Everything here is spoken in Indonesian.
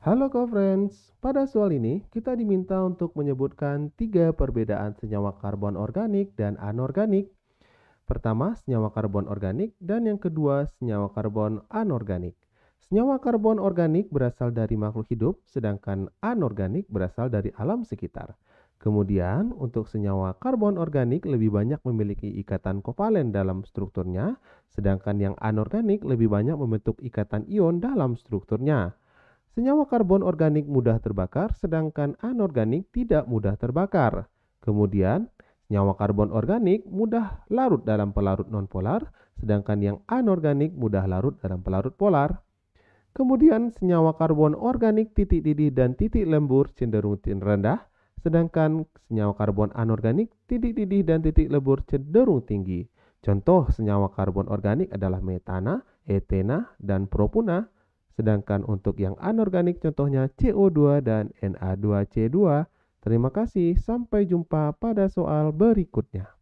Halo co-friends, pada soal ini kita diminta untuk menyebutkan tiga perbedaan senyawa karbon organik dan anorganik. Pertama, senyawa karbon organik dan yang kedua, senyawa karbon anorganik. Senyawa karbon organik berasal dari makhluk hidup, sedangkan anorganik berasal dari alam sekitar. Kemudian, untuk senyawa karbon organik lebih banyak memiliki ikatan kovalen dalam strukturnya, sedangkan yang anorganik lebih banyak membentuk ikatan ion dalam strukturnya. Senyawa karbon organik mudah terbakar, sedangkan anorganik tidak mudah terbakar. Kemudian, senyawa karbon organik mudah larut dalam pelarut nonpolar, sedangkan yang anorganik mudah larut dalam pelarut polar. Kemudian, senyawa karbon organik titik didih dan titik lembur cenderung rendah, sedangkan senyawa karbon anorganik titik didih dan titik lembur cenderung tinggi. Contoh senyawa karbon organik adalah metana, etena, dan propuna. Sedangkan untuk yang anorganik contohnya CO2 dan Na2C2. Terima kasih, sampai jumpa pada soal berikutnya.